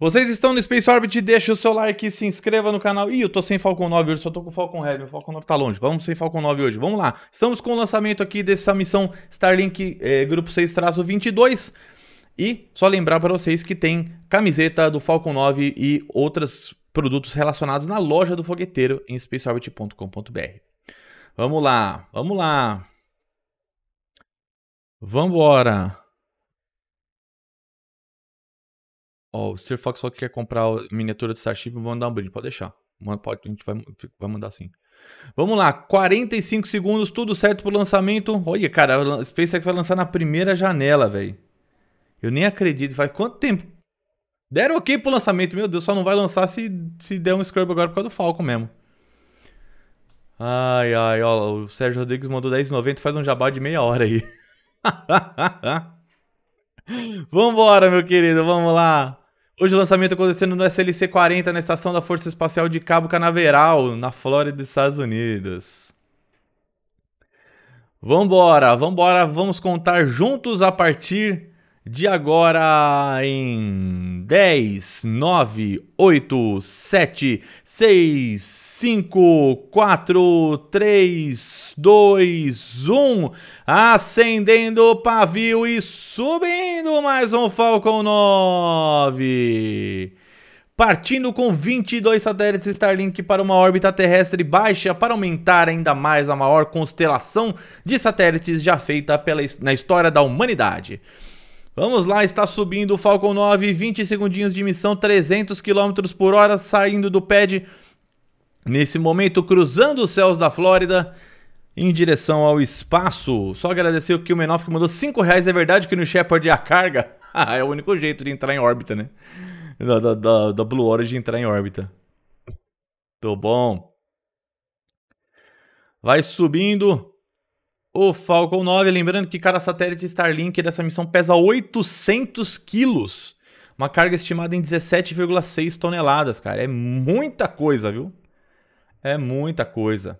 Vocês estão no Space Orbit, deixa o seu like, se inscreva no canal. Ih, eu tô sem Falcon 9 hoje, só tô com Falcon Heavy, o Falcon 9 tá longe. Vamos sem Falcon 9 hoje, vamos lá. Estamos com o lançamento aqui dessa missão Starlink é, Grupo 6-22. E só lembrar para vocês que tem camiseta do Falcon 9 e outros produtos relacionados na loja do fogueteiro em spaceorbit.com.br. Vamos lá, vamos lá. Vambora. Ó, oh, o Sir Fox falou que quer comprar a miniatura do Starship, vou mandar um brinde, pode deixar. Pode, a gente vai, vai mandar sim. Vamos lá, 45 segundos, tudo certo pro lançamento. Olha, cara, a SpaceX vai lançar na primeira janela, velho. Eu nem acredito, faz quanto tempo? Deram ok pro lançamento, meu Deus, só não vai lançar se, se der um scrub agora por causa do Falcon mesmo. Ai, ai, ó, o Sérgio Rodrigues mandou 10,90, faz um jabá de meia hora aí. Vambora, meu querido, vamos lá. Hoje o lançamento acontecendo no SLC 40 na estação da Força Espacial de Cabo Canaveral, na Flórida, dos Estados Unidos. Vambora, vambora, vamos contar juntos a partir de agora em 10, 9, 8, 7, 6, 5, 4, 3, 2, 1. Acendendo o pavio e subindo. Abrindo mais um Falcon 9. Partindo com 22 satélites Starlink para uma órbita terrestre baixa para aumentar ainda mais a maior constelação de satélites já feita pela, na história da humanidade. Vamos lá, está subindo o Falcon 9, 20 segundinhos de missão, 300 km por hora, saindo do pad. Nesse momento, cruzando os céus da Flórida em direção ao espaço. Só agradecer o Kilmenoff que mandou 5 reais. É verdade que no Shepard é a carga? Ah, é o único jeito de entrar em órbita, né? Da, da, da, da Blue Origin entrar em órbita. Tô bom. Vai subindo o Falcon 9. Lembrando que cada satélite Starlink dessa missão pesa 800 quilos. Uma carga estimada em 17,6 toneladas, cara. É muita coisa, viu? É muita coisa.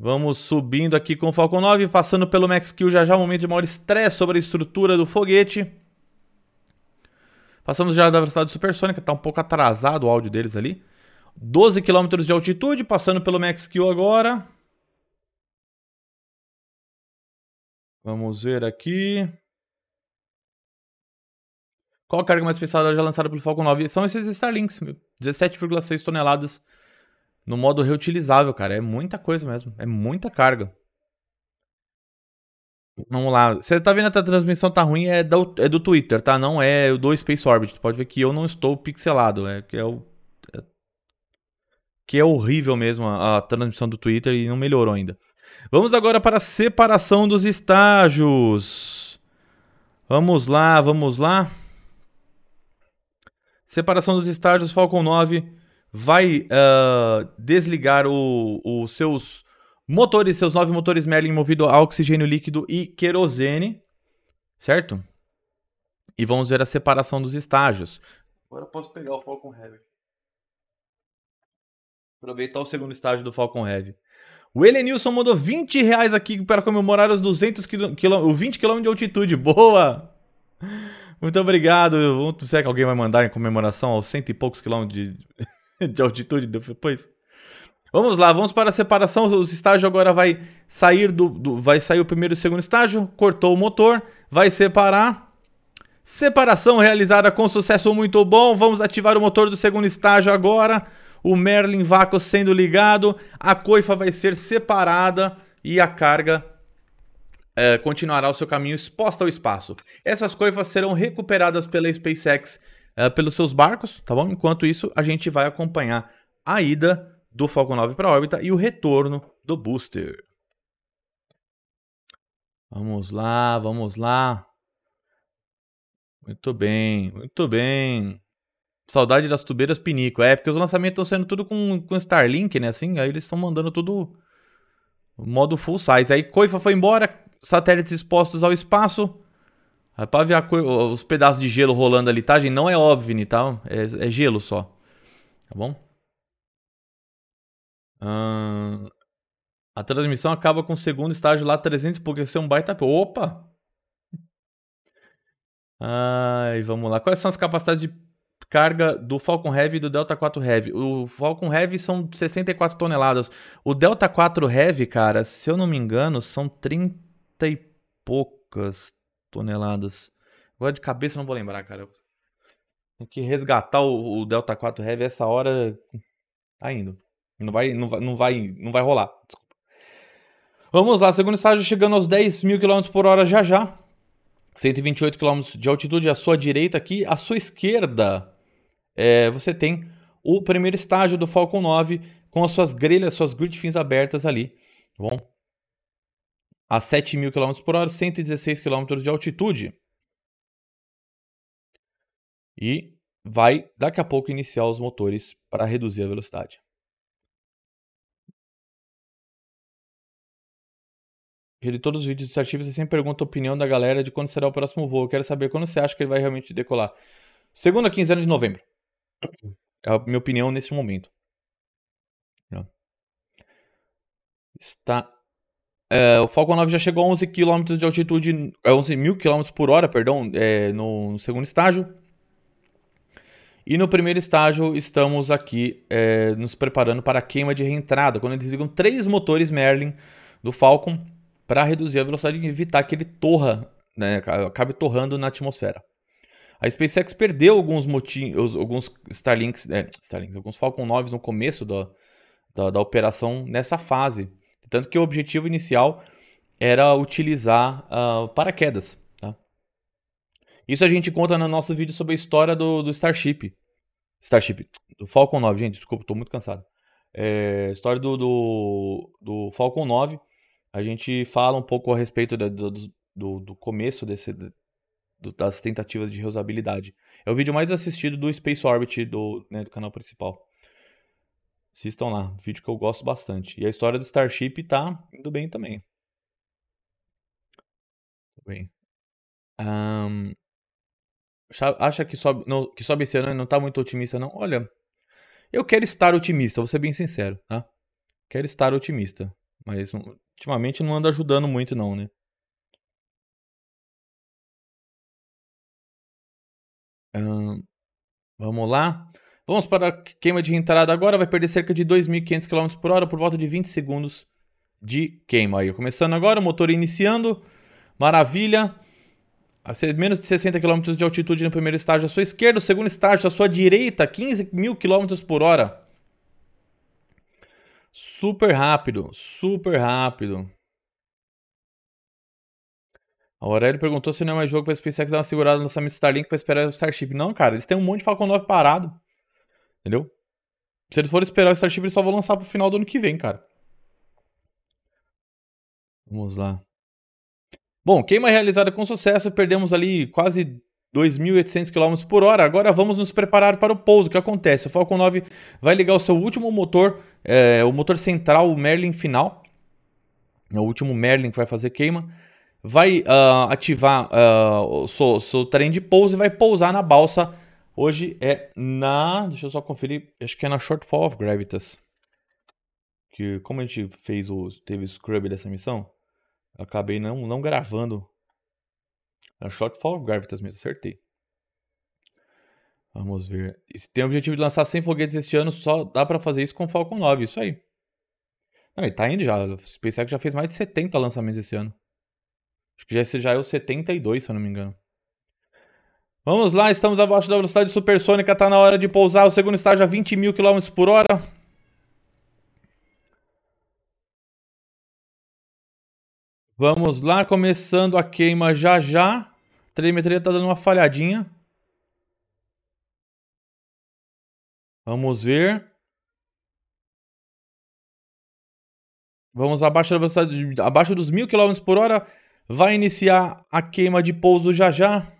Vamos subindo aqui com o Falcon 9, passando pelo Max Kill, já já um momento de maior estresse sobre a estrutura do foguete. Passamos já da velocidade supersônica, tá um pouco atrasado o áudio deles ali. 12 km de altitude, passando pelo Max Kill agora. Vamos ver aqui. Qual a carga mais pesada já lançada pelo Falcon 9? São esses Starlinks, 17,6 toneladas no modo reutilizável, cara. É muita coisa mesmo. É muita carga. Vamos lá. Você tá vendo que a transmissão tá ruim, é do, é do Twitter, tá? Não é do Space Orbit. Tu pode ver que eu não estou pixelado. É que é o. É, que é horrível mesmo a, a transmissão do Twitter e não melhorou ainda. Vamos agora para a separação dos estágios. Vamos lá, vamos lá. Separação dos estágios, Falcon 9 vai uh, desligar os seus motores, seus nove motores Merlin movido a oxigênio líquido e querosene, certo? E vamos ver a separação dos estágios. Agora eu posso pegar o Falcon Heavy. Aproveitar o segundo estágio do Falcon Heavy. O Elenilson mandou 20 reais aqui para comemorar os 200 km, 20 km de altitude. Boa! Muito obrigado. Será que alguém vai mandar em comemoração aos cento e poucos quilômetros de... de altitude. Depois. Né? Vamos lá, vamos para a separação. Os estágios agora vai sair do, do, vai sair o primeiro e o segundo estágio. Cortou o motor, vai separar. Separação realizada com sucesso muito bom. Vamos ativar o motor do segundo estágio agora. O Merlin vácuo sendo ligado, a coifa vai ser separada e a carga é, continuará o seu caminho exposta ao espaço. Essas coifas serão recuperadas pela SpaceX eh, pelos seus barcos, tá bom? Enquanto isso, a gente vai acompanhar a ida do Falcon 9 para a órbita e o retorno do booster. Vamos lá, vamos lá. Muito bem, muito bem. Saudade das tubeiras pinico. É, porque os lançamentos estão sendo tudo com, com Starlink, né? Assim, aí eles estão mandando tudo modo full size. Aí Coifa foi embora, satélites expostos ao espaço. É pra ver os pedaços de gelo rolando ali, tá, gente? Não é óbvio, né, tá? É, é gelo só. Tá bom? Hum, a transmissão acaba com o segundo estágio lá, 300 porque ser é um baita... Opa! Ai, vamos lá. Quais são as capacidades de carga do Falcon Heavy e do Delta 4 Heavy. O Falcon Heavy são 64 toneladas. O Delta 4 Heavy, cara, se eu não me engano, são 30 e poucas toneladas. Agora de cabeça não vou lembrar, cara. Tem que resgatar o, o Delta 4 Heavy essa hora tá indo. Não vai, não vai, não vai, não vai rolar. Desculpa. Vamos lá, segundo estágio chegando aos 10 mil km por hora já já. 128 km de altitude à sua direita aqui. À sua esquerda, é, você tem o primeiro estágio do Falcon 9 com as suas grelhas, suas grid fins abertas ali. Tá bom? a 7 mil km por hora, 116 km de altitude. E vai daqui a pouco iniciar os motores para reduzir a velocidade. Ele todos os vídeos dos artigos você sempre pergunta a opinião da galera de quando será o próximo voo. Eu quero saber quando você acha que ele vai realmente decolar. Segunda quinzena de novembro. É a minha opinião nesse momento. Está é, o Falcon 9 já chegou a 11 km de altitude, 11 é, mil km por hora, perdão, é, no, no, segundo estágio. E no primeiro estágio estamos aqui é, nos preparando para a queima de reentrada, quando eles ligam três motores Merlin do Falcon para reduzir a velocidade e evitar que ele torra, né, acabe torrando na atmosfera. A SpaceX perdeu alguns, alguns Starlinks, é, Starlinks, alguns Falcon 9s no começo da, da, da operação nessa fase. Tanto que o objetivo inicial era utilizar uh, paraquedas. Tá? Isso a gente conta no nosso vídeo sobre a história do, do Starship. Starship, do Falcon 9, gente, desculpa, estou muito cansado. É, história do, do, do, Falcon 9, a gente fala um pouco a respeito do, do, do, começo desse, do, das tentativas de reusabilidade. É o vídeo mais assistido do Space Orbit do, né, do canal principal. Assistam lá, vídeo que eu gosto bastante. E a história do Starship tá indo bem também. Bem. Um, acha que sobe, não, que sobe esse ano e não tá muito otimista, não? Olha, eu quero estar otimista, vou ser bem sincero, tá? Quero estar otimista. Mas ultimamente não anda ajudando muito, não, né? Um, vamos lá. Vamos para a queima de entrada agora, vai perder cerca de 2.500 km por hora por volta de 20 segundos de queima. Aí, começando agora, o motor iniciando, maravilha. A menos de 60 km de altitude no primeiro estágio à sua esquerda, o segundo estágio à sua direita, 15 mil km por hora. Super rápido, super rápido. A Aurélio perguntou se não é mais jogo para a SpaceX dar uma segurada no lançamento Starlink para esperar o Starship. Não, cara, eles têm um monte de Falcon 9 parado. Entendeu? Se eles forem esperar o Starship, eles só vão lançar pro final do ano que vem, cara. Vamos lá. Bom, queima realizada com sucesso, perdemos ali quase 2.800 km por hora. Agora vamos nos preparar para o pouso. O que acontece? O Falcon 9 vai ligar o seu último motor, é, o motor central, o Merlin final. É o último Merlin que vai fazer queima. Vai uh, ativar uh, o seu, seu trem de pouso e vai pousar na balsa Hoje é na. Deixa eu só conferir. Acho que é na Shortfall of Gravitas. Que como a gente fez o. Teve o Scrub dessa missão, acabei não, não gravando. Na é Shortfall of Gravitas mesmo, acertei. Vamos ver. Se tem o objetivo de lançar 100 foguetes este ano, só dá para fazer isso com o Falcon 9, isso aí. Não, ele tá indo já. O SpaceX já fez mais de 70 lançamentos esse ano. Acho que já, já é o 72, se eu não me engano. Vamos lá, estamos abaixo da velocidade supersônica, está na hora de pousar. O segundo estágio a 20 mil km por hora. Vamos lá, começando a queima já já. A telemetria está dando uma falhadinha. Vamos ver. Vamos abaixo da velocidade, abaixo dos mil km por hora. Vai iniciar a queima de pouso já já.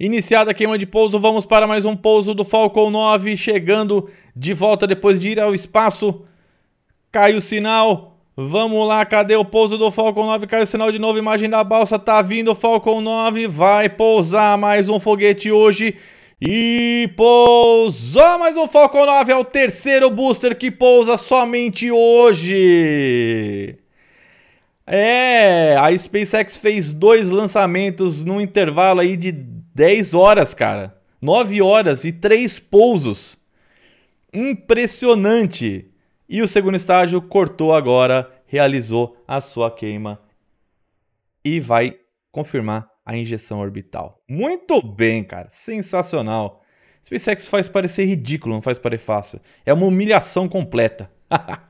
Iniciada a queima de pouso, vamos para mais um pouso do Falcon 9, chegando de volta depois de ir ao espaço. Cai o sinal, vamos lá, cadê o pouso do Falcon 9? Cai o sinal de novo, imagem da balsa, tá vindo o Falcon 9, vai pousar mais um foguete hoje. E pousou mais um Falcon 9, é o terceiro booster que pousa somente hoje. É, a SpaceX fez dois lançamentos num intervalo aí de 10 horas, cara. 9 horas e 3 pousos. Impressionante! E o segundo estágio cortou agora, realizou a sua queima e vai confirmar a injeção orbital. Muito bem, cara. Sensacional. SpaceX faz parecer ridículo, não faz parecer fácil. É uma humilhação completa.